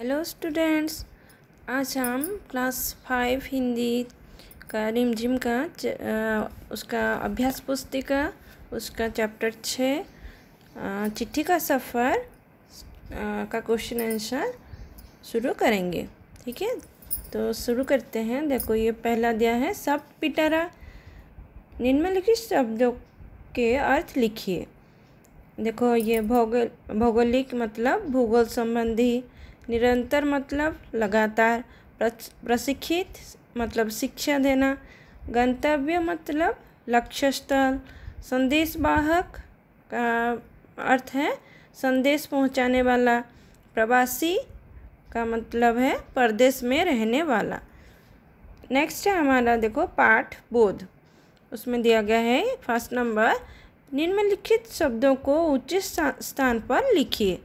hello students आज हम class five Hindi का रिमझिम का आ, उसका अभ्यास पुस्तिका उसका चैप्टर छः चिट्ठी का सफ़र का क्वेश्चन आंसर शुरू करेंगे ठीक है तो शुरू करते हैं देखो ये पहला दिया है सब पिटारा निम्नलिखित शब्दों के अर्थ लिखिए देखो ये भौगोल भौगोलिक मतलब भूगोल संबंधी निरंतर मतलब लगातार प्रशिक्षित मतलब शिक्षा देना गंतव्य मतलब लक्ष्य स्थल संदेश वाहक का अर्थ है संदेश पहुंचाने वाला प्रवासी का मतलब है परदेश में रहने वाला नेक्स्ट है हमारा देखो पाठ बोध उसमें दिया गया है फर्स्ट नंबर निम्नलिखित शब्दों को उचित स्थान पर लिखिए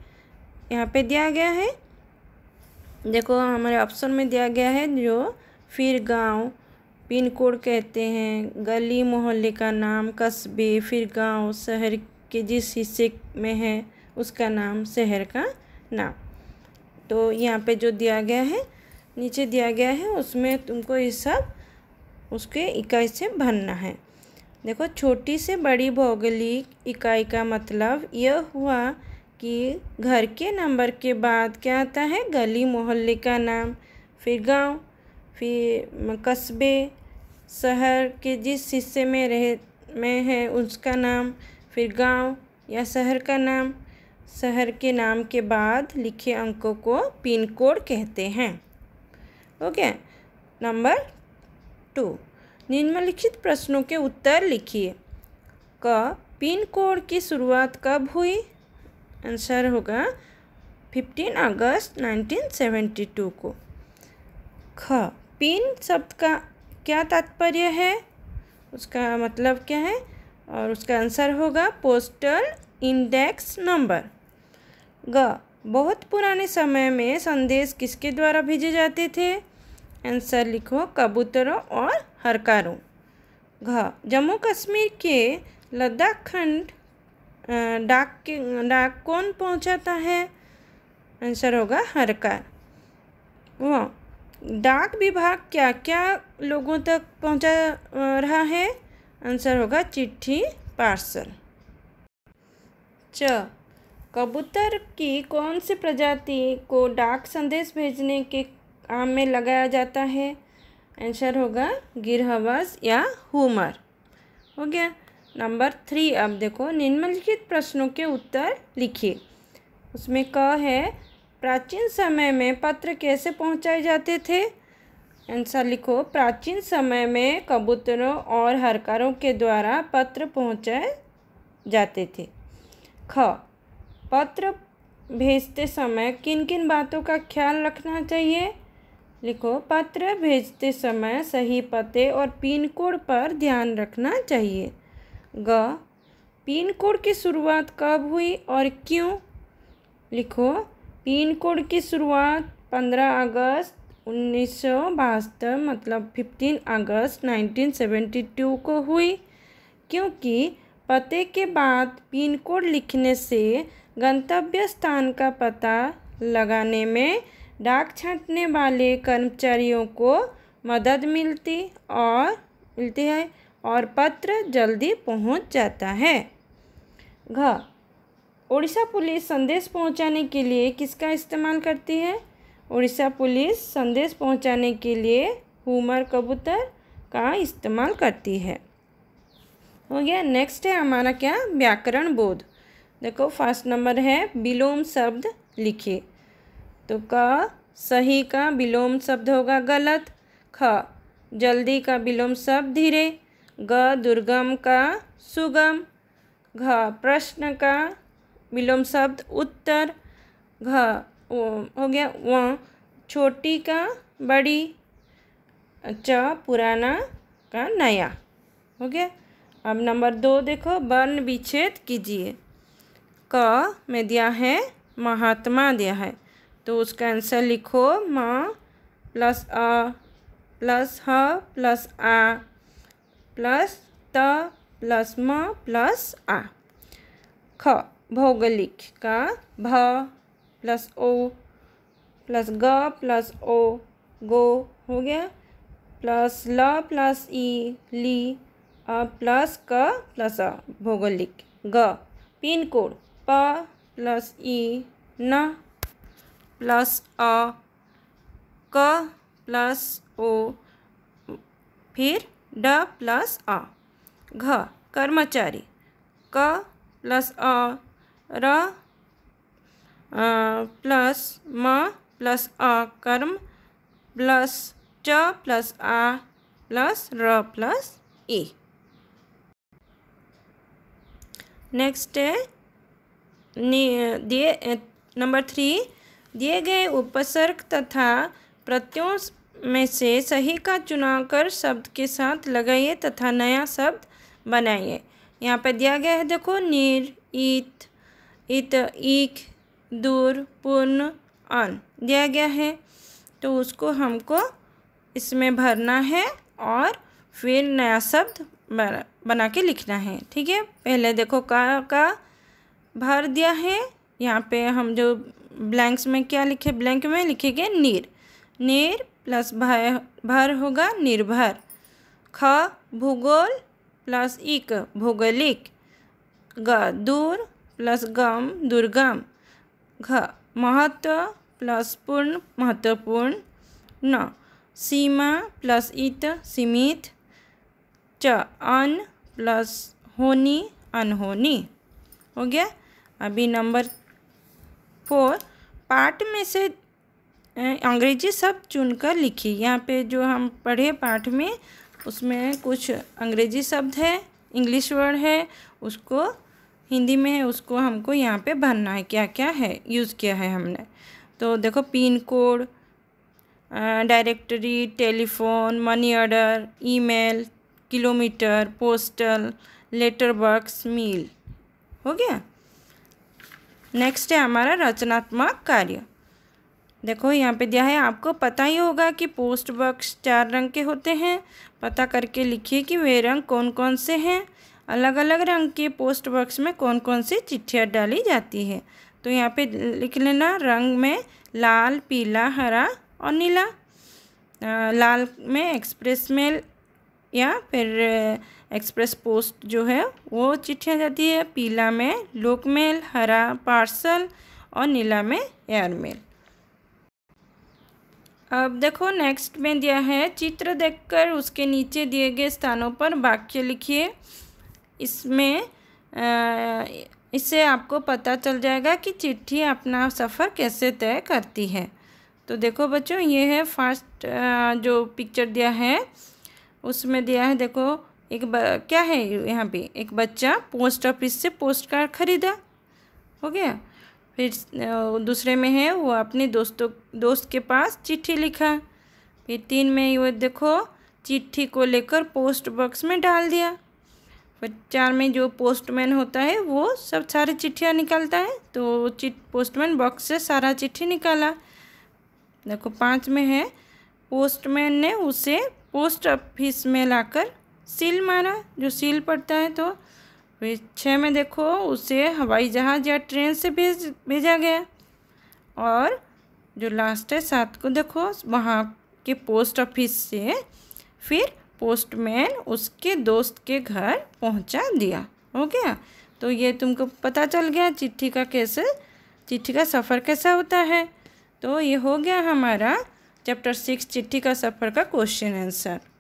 यहाँ पे दिया गया है देखो हमारे ऑप्शन में दिया गया है जो फिर गांव पिन कोड कहते हैं गली मोहल्ले का नाम कस्बे फिर गांव शहर के जिस हिस्से में है उसका नाम शहर का नाम तो यहाँ पे जो दिया गया है नीचे दिया गया है उसमें तुमको ये सब उसके इकाई से भरना है देखो छोटी से बड़ी भौगोलिक इकाई का मतलब यह हुआ कि घर के नंबर के बाद क्या आता है गली मोहल्ले का नाम फिर गांव, फिर कस्बे शहर के जिस हिस्से में रह में है उसका नाम फिर गांव या शहर का नाम शहर के नाम के बाद लिखे अंकों को पिन कोड कहते हैं ओके नंबर टू निम्नलिखित प्रश्नों के उत्तर लिखिए क पिन कोड की शुरुआत कब हुई आंसर होगा 15 अगस्त 1972 को ख पिन शब्द का क्या तात्पर्य है उसका मतलब क्या है और उसका आंसर होगा पोस्टल इंडेक्स नंबर ग बहुत पुराने समय में संदेश किसके द्वारा भेजे जाते थे आंसर लिखो कबूतरों और हरकारों घ जम्मू कश्मीर के लद्दाख खंड डाक के डाक कौन पहुंचाता है आंसर होगा हरकार वो डाक विभाग क्या क्या लोगों तक पहुंचा रहा है आंसर होगा चिट्ठी पार्सल च कबूतर की कौन सी प्रजाति को डाक संदेश भेजने के काम में लगाया जाता है आंसर होगा गिरहवास या हुमर हो गया नंबर थ्री अब देखो निम्नलिखित प्रश्नों के उत्तर लिखिए उसमें क है प्राचीन समय में पत्र कैसे पहुंचाए जाते थे आंसर लिखो प्राचीन समय में कबूतरों और हरकारों के द्वारा पत्र पहुंचाए जाते थे ख पत्र भेजते समय किन किन बातों का ख्याल रखना चाहिए लिखो पत्र भेजते समय सही पते और पिन कोड पर ध्यान रखना चाहिए ग पिन कोड की शुरुआत कब हुई और क्यों लिखो पिन कोड की शुरुआत पंद्रह अगस्त उन्नीस मतलब फिफ्टीन अगस्त 1972 को हुई क्योंकि पते के बाद पिन कोड लिखने से गंतव्य स्थान का पता लगाने में डाक छाँटने वाले कर्मचारियों को मदद मिलती और मिलती है और पत्र जल्दी पहुंच जाता है घ उड़ीसा पुलिस संदेश पहुंचाने के लिए किसका इस्तेमाल करती है उड़ीसा पुलिस संदेश पहुंचाने के लिए हुमर कबूतर का इस्तेमाल करती है हो गया नेक्स्ट है हमारा क्या व्याकरण बोध देखो फर्स्ट नंबर है विलोम शब्द लिखे तो क सही का विलोम शब्द होगा गलत ख जल्दी का विलोम शब्द धीरे ग दुर्गम का सुगम घ प्रश्न का विलोम शब्द उत्तर घ हो गया व छोटी का बड़ी च पुराना का नया हो गया अब नंबर दो देखो वर्ण विच्छेद कीजिए क में दिया है महात्मा दिया है तो उसका आंसर लिखो म प्लस अ प्लस ह प्लस आ प्लस त प्लस म प्लस आ ख भौगोलिक का भ प्लस ओ प्लस ग प्लस ओ गो हो गया प्लस ल प्लस ई ली अ प्लस क प्लस अ भौगोलिक ग पिन कोड प प्लस ई न प्लस अ क प्लस ओ फिर ड प्लस अ घ कर्मचारी क प्लस अ र प्लस म प्लस अ कर्म प्लस च प्लस आ प्लस र प्लस ए नेक्स्ट है दिए नंबर थ्री दिए गए उपसर्ग तथा प्रत्यों में से सही का चुनाव कर शब्द के साथ लगाइए तथा नया शब्द बनाइए यहाँ पर दिया गया है देखो नीर ईत इत ईख दूर पूर्ण अन दिया गया है तो उसको हमको इसमें भरना है और फिर नया शब्द बना, बना के लिखना है ठीक है पहले देखो का का भर दिया है यहाँ पे हम जो ब्लैंक्स में क्या लिखे ब्लैंक में लिखेंगे नीर नीर प्लस भय भर होगा निर्भर ख भूगोल प्लस इक भौगोलिक ग दूर प्लस गम दुर्गम घ महत्व प्लस पूर्ण महत्वपूर्ण न सीमा प्लस इत सीमित च अन प्लस होनी अनहोनी हो गया अभी नंबर फोर पार्ट में से अंग्रेजी शब्द चुनकर लिखी यहाँ पे जो हम पढ़े पाठ में उसमें कुछ अंग्रेजी शब्द है इंग्लिश वर्ड है उसको हिंदी में है उसको हमको यहाँ पे भरना है क्या क्या है यूज़ किया है हमने तो देखो pin code directory telephone money order email kilometre postal letter box मील हो गया नेक्स्ट है हमारा रचनात्मक कार्य देखो यहाँ पे दिया है आपको पता ही होगा कि पोस्ट बॉक्स चार रंग के होते हैं पता करके लिखिए कि वे रंग कौन कौन से हैं अलग अलग रंग के पोस्ट बॉक्स में कौन कौन सी चिट्ठियाँ डाली जाती है तो यहाँ पे लिख लेना रंग में लाल पीला हरा और नीला आ, लाल में एक्सप्रेस मेल या फिर एक्सप्रेस पोस्ट जो है वो चिट्ठियाँ जाती है पीला में लोकमेल हरा पार्सल और नीला में एयरमेल अब देखो नेक्स्ट में दिया है चित्र देखकर उसके नीचे दिए गए स्थानों पर वाक्य लिखिए इसमें इससे आपको पता चल जाएगा कि चिट्ठी अपना सफ़र कैसे तय करती है तो देखो बच्चों ये है फर्स्ट जो पिक्चर दिया है उसमें दिया है देखो एक ब, क्या है यहाँ पे एक बच्चा पोस्ट ऑफिस से पोस्ट कार्ड खरीदा हो गया फिर दूसरे में है वो अपने दोस्तों दोस्त के पास चिट्ठी लिखा फिर तीन में वो देखो चिट्ठी को लेकर पोस्ट बॉक्स में डाल दिया फिर चार में जो पोस्टमैन होता है वो सब सारी चिट्ठियाँ निकालता है तो चिट पोस्टमैन बॉक्स से सारा चिट्ठी निकाला देखो पाँच में है पोस्टमैन ने उसे पोस्ट ऑफिस में लाकर सील मारा जो सील पड़ता है तो फिर छः में देखो उसे हवाई जहाज़ या ट्रेन से भेज भेजा गया और जो लास्ट है सात को देखो वहाँ के पोस्ट ऑफिस से फिर पोस्टमैन उसके दोस्त के घर पहुँचा दिया हो गया तो ये तुमको पता चल गया चिट्ठी का कैसे चिट्ठी का सफ़र कैसा होता है तो ये हो गया हमारा चैप्टर सिक्स चिट्ठी का सफ़र का क्वेश्चन आंसर